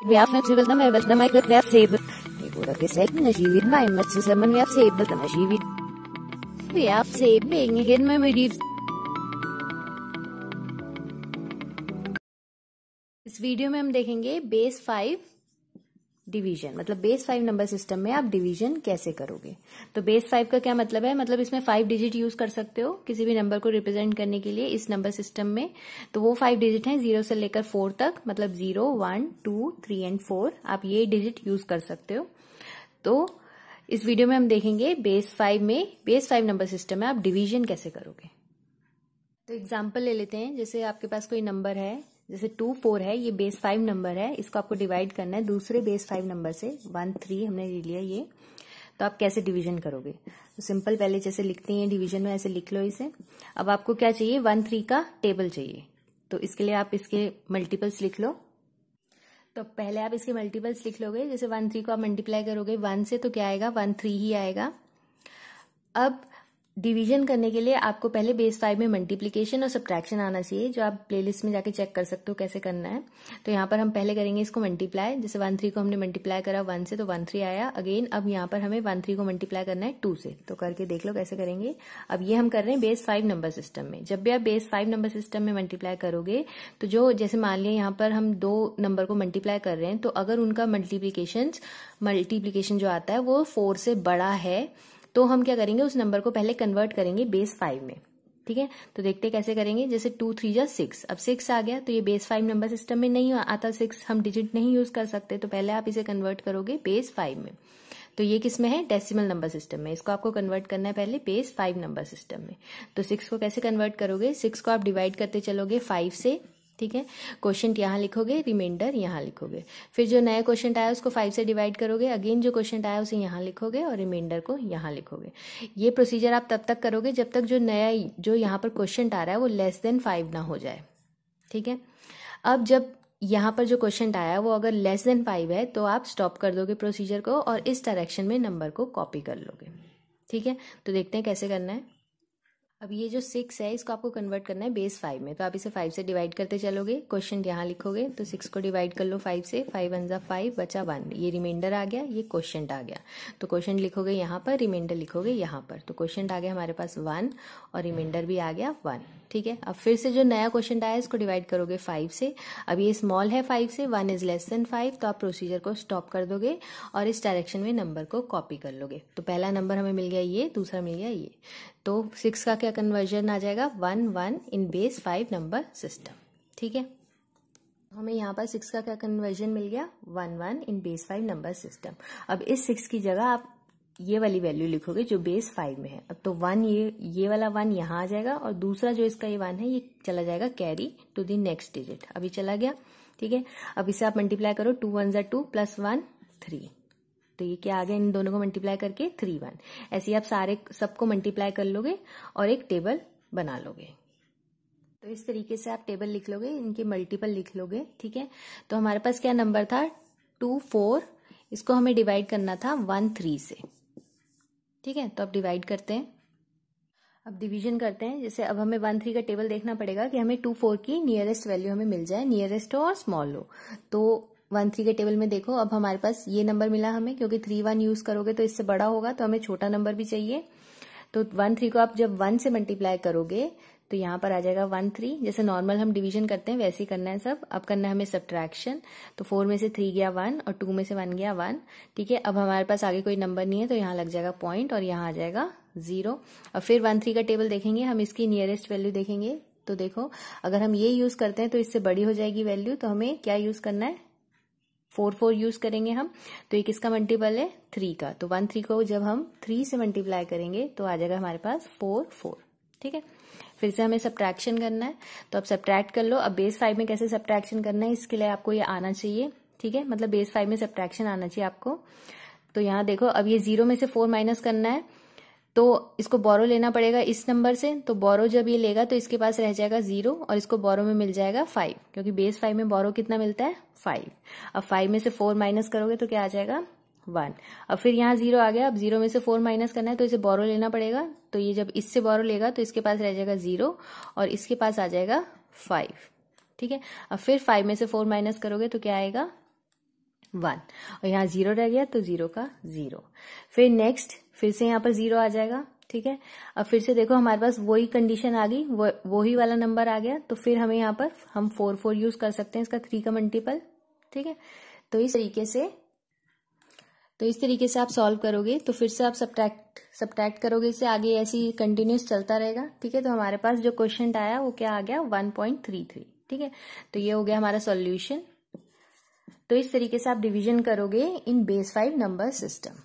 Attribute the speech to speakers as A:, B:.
A: Wir haben Werfnetville me wel na goed werfzeber. Ik word ook gezegd na jiwit mij met zusammen werfzeber na jiwit. Werfzeber in geen me me lief. इस video में हम देखेंगे base five division मतलब base five number system में आप division कैसे करोगे तो बेस फाइव का क्या मतलब है मतलब इसमें फाइव डिजिट यूज कर सकते हो किसी भी नंबर को रिप्रेजेंट करने के लिए इस नंबर सिस्टम में तो वो फाइव डिजिट हैं जीरो से लेकर फोर तक मतलब zero one two three and four आप ये डिजिट यूज कर सकते हो तो इस वीडियो में हम देखेंगे बेस फाइव में बेस फाइव नंबर सिस्टम में आप डिविजन कैसे करोगे तो एग्जाम्पल ले लेते हैं जैसे आपके पास कोई नंबर है जैसे टू फोर है ये बेस फाइव नंबर है इसको आपको डिवाइड करना है दूसरे बेस फाइव नंबर से वन थ्री हमने ले लिया ये तो आप कैसे डिवीजन करोगे तो सिंपल पहले जैसे लिखते हैं डिवीजन में ऐसे लिख लो इसे अब आपको क्या चाहिए वन थ्री का टेबल चाहिए तो इसके लिए आप इसके मल्टीपल्स लिख लो तो पहले आप इसके मल्टीपल्स लिख लोगे जैसे वन थ्री को आप मल्टीप्लाई करोगे वन से तो क्या आएगा वन थ्री ही आएगा अब डिवीजन करने के लिए आपको पहले बेस फाइव में मल्टीप्लीकेशन और सब्ट्रैक्शन आना चाहिए जो आप प्लेलिस्ट में जाके चेक कर सकते हो कैसे करना है तो यहाँ पर हम पहले करेंगे इसको मल्टीप्लाई जैसे वन थ्री को हमने मल्टीप्लाई करा वन से तो वन थ्री आया अगेन अब यहाँ पर हमें वन थ्री को मल्टीप्लाई करना है टू से तो करके देख लो कैसे करेंगे अब ये हम कर रहे हैं बेस फाइव नंबर सिस्टम में जब भी आप बेस फाइव नंबर सिस्टम में मल्टीप्लाई करोगे तो जो जैसे मान लिया यहाँ पर हम दो नंबर को मल्टीप्लाई कर रहे हैं तो अगर उनका मल्टीप्लीकेशन मल्टीप्लीकेशन जो आता है वो फोर से बड़ा है तो हम क्या करेंगे उस नंबर को पहले कन्वर्ट करेंगे बेस फाइव में ठीक है तो देखते कैसे करेंगे जैसे टू थ्री या सिक्स अब सिक्स आ गया तो ये बेस फाइव नंबर सिस्टम में नहीं आता सिक्स हम डिजिट नहीं यूज कर सकते तो पहले आप इसे कन्वर्ट करोगे बेस फाइव में तो ये किस में है डेसिमल नंबर सिस्टम में इसको आपको कन्वर्ट करना है पहले बेस फाइव नंबर सिस्टम में तो सिक्स को कैसे कन्वर्ट करोगे सिक्स को आप डिवाइड करते चलोगे फाइव से ठीक है क्वेश्चन यहाँ लिखोगे रिमाइंडर यहाँ लिखोगे फिर जो नया क्वेश्चन आया उसको फाइव से डिवाइड करोगे अगेन जो क्वेश्चन आया उसे यहाँ लिखोगे और रिमाइंडर को यहाँ लिखोगे ये प्रोसीजर आप तब तक करोगे जब तक जो नया जो यहाँ पर क्वेश्चन आ रहा है वो लेस देन फाइव ना हो जाए ठीक है अब जब यहाँ पर जो क्वेश्चन आया वो अगर लेस देन फाइव है तो आप स्टॉप कर दोगे प्रोसीजर को और इस डायरेक्शन में नंबर को कॉपी कर लोगे ठीक है तो देखते हैं कैसे करना है अब ये जो सिक्स है इसको आपको कन्वर्ट करना है बेस फाइव में तो आप इसे फाइव से डिवाइड करते चलोगे क्वेश्चन यहाँ लिखोगे तो सिक्स को डिवाइड कर लो फाइव से फाइव वन ज़ा फाइव बचा वन ये रिमाइंडर आ गया ये क्वेश्चन आ गया तो क्वेश्चन लिखोगे यहाँ पर रिमाइंडर लिखोगे यहाँ पर तो क्वेश्चन आ गया हमारे पास वन और रिमाइंडर भी आ गया वन ठीक है अब फिर से जो नया क्वेश्चन आया इसको डिवाइड करोगे फाइव से अब ये स्मॉल है फाइव से one is less than five तो आप प्रोसीजर को स्टॉप कर दोगे और इस डायरेक्शन में नंबर को कॉपी कर लोगे तो पहला नंबर हमें मिल गया ये दूसरा मिल गया ये तो सिक्स का क्या कन्वर्जन आ जाएगा one one in base five number system ठीक है हमें यहाँ पर सिक्स का क्या कन्वर्जन मिल गया one one in base five number system अब इस सिक्स की जगह आप ये वाली वैल्यू लिखोगे जो बेस फाइव में है अब तो वन ये ये वाला वन यहाँ आ जाएगा और दूसरा जो इसका ये वन है ये चला जाएगा carry to the next digit अभी चला गया ठीक है अब इसे आप मल्टीप्लाई करो टू वन जो टू प्लस वन थ्री तो ये क्या आ गया इन दोनों को मल्टीप्लाई करके थ्री वन ऐसे ही आप सारे सबको मल्टीप्लाई कर लोगे और एक टेबल बना लोगे तो इस तरीके से आप टेबल लिख लोगे इनके मल्टीपल लिख लोगे ठीक है तो हमारे पास क्या नंबर था टू फोर इसको हमें डिवाइड करना था वन थ्री से ठीक है तो अब डिवाइड करते हैं अब डिवीजन करते हैं जैसे अब हमें वन थ्री का टेबल देखना पड़ेगा कि हमें टू फोर की नियरेस्ट वैल्यू हमें मिल जाए नियरेस्ट हो और स्मॉल हो तो वन थ्री के टेबल में देखो अब हमारे पास ये नंबर मिला हमें क्योंकि थ्री वन यूज करोगे तो इससे बड़ा होगा तो हमें छोटा नंबर भी चाहिए तो वन थ्री को आप जब वन से मल्टीप्लाई करोगे तो यहां पर आ जाएगा वन थ्री जैसे नॉर्मल हम डिवीजन करते हैं वैसे ही करना है सब अब करना है हमें सब्ट्रैक्शन तो फोर में से थ्री गया वन और टू में से वन गया वन ठीक है अब हमारे पास आगे कोई नंबर नहीं है तो यहाँ लग जाएगा पॉइंट और यहां आ जाएगा जीरो और फिर वन थ्री का टेबल देखेंगे हम इसकी नियरेस्ट वैल्यू देखेंगे तो देखो अगर हम ये यूज करते हैं तो इससे बड़ी हो जाएगी वैल्यू तो हमें क्या यूज करना है फोर फोर यूज करेंगे हम तो ये किसका मल्टीपल है थ्री का तो वन थ्री को जब हम थ्री से मल्टीप्लाई करेंगे तो आ जाएगा हमारे पास फोर फोर ठीक है फिर से हमें सब्ट्रैक्शन करना है तो अब सब्ट्रैक्ट कर लो अब बेस फाइव में कैसे सब्ट्रैक्शन करना है इसके लिए आपको ये आना चाहिए ठीक है मतलब बेस फाइव में सब्ट्रैक्शन आना चाहिए आपको तो यहाँ देखो अब ये जीरो में से फोर माइनस करना है तो इसको बोरो लेना पड़ेगा इस नंबर से तो बोरो जब ये लेगा तो इसके पास रह जाएगा जीरो और इसको बोरो में मिल जाएगा फाइव क्योंकि बेस फाइव में बोरो कितना मिलता है फाइव अब फाइव में से फोर माइनस करोगे तो क्या आ जाएगा वन अब फिर यहाँ जीरो आ गया अब जीरो में से फोर माइनस करना है तो इसे बोरो लेना पड़ेगा तो ये जब इससे बोरो लेगा तो इसके पास रह जाएगा जीरो और इसके पास आ जाएगा फाइव ठीक है अब फिर फाइव में से फोर माइनस करोगे तो क्या आएगा वन और यहाँ जीरो रह गया तो जीरो का जीरो फिर नेक्स्ट फिर से यहाँ पर जीरो आ जाएगा ठीक है अब फिर से देखो हमारे पास वही कंडीशन आ गई वो वही वाला नंबर आ गया तो फिर हमें यहाँ पर हम फोर फोर यूज कर सकते हैं इसका थ्री का मल्टीपल ठीक है तो इस तरीके से तो इस तरीके से आप सॉल्व करोगे तो फिर से आप सब्ट्रैक्ट सब्ट्रैक्ट करोगे इससे आगे ऐसी कंटिन्यूस चलता रहेगा ठीक है तो हमारे पास जो क्वेश्चन आया वो क्या आ गया वन पॉइंट थ्री थ्री ठीक है तो ये हो गया हमारा सोल्यूशन तो इस तरीके से आप डिविजन करोगे in base five number system